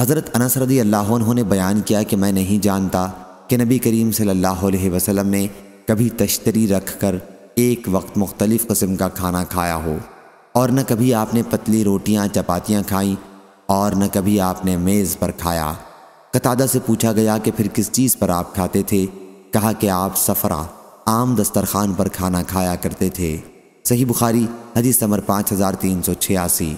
हज़रत अनस रदी अल्लाह ने बयान किया कि मैं नहीं जानता कि नबी करीम सल्लल्लाहु अलैहि वसल्लम ने कभी तश्तरी रख कर एक वक्त मुख्तलिफ़ कस्म का खाना खाया हो और न कभी आपने पतली रोटियां चपातियां खाई और न कभी आपने मेज़ पर खाया कतादा से पूछा गया कि फिर किस चीज़ पर आप खाते थे कहा कि आप सफ़रा आम दस्तरखान पर खाना खाया करते थे सही बुखारी हदीस नंबर पाँच हज़ार तीन सौ छियासी